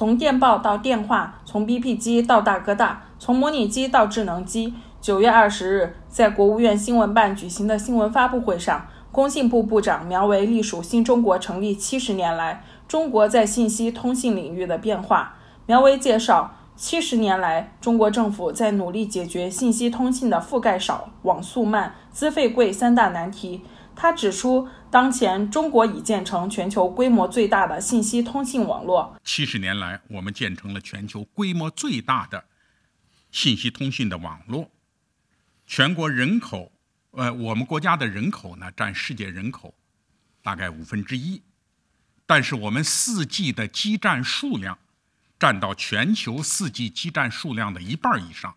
从电报到电话，从 BP 机到大哥大，从模拟机到智能机。九月二十日，在国务院新闻办举行的新闻发布会上，工信部部长苗圩隶属新中国成立七十年来中国在信息通信领域的变化。苗圩介绍，七十年来，中国政府在努力解决信息通信的覆盖少、网速慢、资费贵三大难题。他指出，当前中国已建成全球规模最大的信息通信网络。七十年来，我们建成了全球规模最大的信息通信的网络。全国人口，呃，我们国家的人口呢，占世界人口大概五分之一，但是我们四 G 的基站数量占到全球四 G 基站数量的一半以上，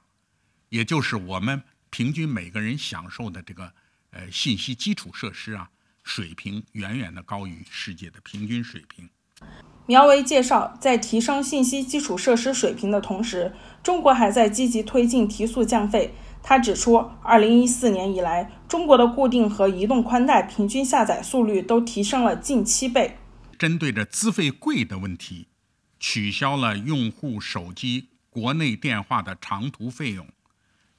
也就是我们平均每个人享受的这个。呃，信息基础设施啊，水平远远的高于世界的平均水平。苗维介绍，在提升信息基础设施水平的同时，中国还在积极推进提速降费。他指出，2014年以来，中国的固定和移动宽带平均下载速率都提升了近七倍。针对着资费贵的问题，取消了用户手机国内电话的长途费用、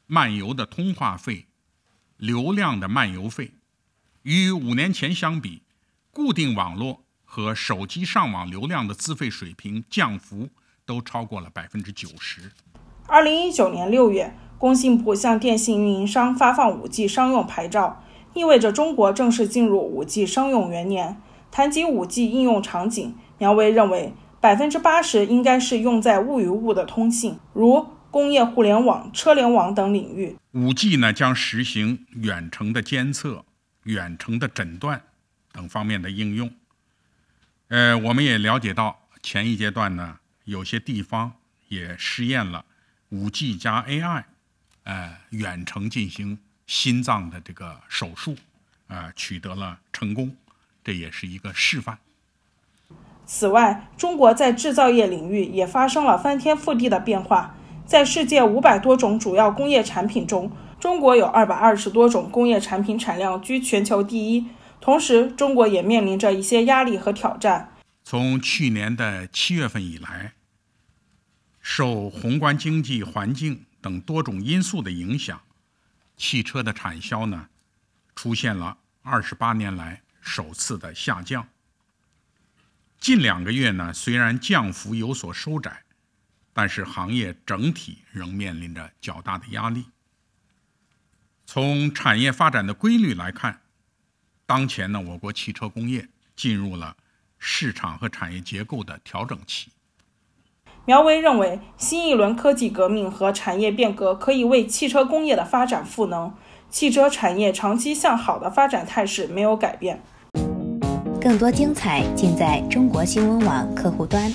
漫游的通话费。流量的漫游费，与五年前相比，固定网络和手机上网流量的资费水平降幅都超过了百分之九十。二零一九年六月，工信部向电信运营商发放五 G 商用牌照，意味着中国正式进入五 G 商用元年。谈及五 G 应用场景，苗威认为，百分之八十应该是用在物与物的通信，如。工业互联网、车联网等领域，五 G 呢将实行远程的监测、远程的诊断等方面的应用。呃，我们也了解到，前一阶段呢，有些地方也试验了五 G 加 a i 呃，远程进行心脏的这个手术，啊，取得了成功，这也是一个示范。此外，中国在制造业领域也发生了翻天覆地的变化。在世界五百多种主要工业产品中，中国有二百二十多种工业产品产量居全球第一。同时，中国也面临着一些压力和挑战。从去年的七月份以来，受宏观经济环境等多种因素的影响，汽车的产销呢出现了二十八年来首次的下降。近两个月呢，虽然降幅有所收窄。但是，行业整体仍面临着较大的压力。从产业发展的规律来看，当前呢，我国汽车工业进入了市场和产业结构的调整期。苗威认为，新一轮科技革命和产业变革可以为汽车工业的发展赋能，汽车产业长期向好的发展态势没有改变。更多精彩尽在中国新闻网客户端。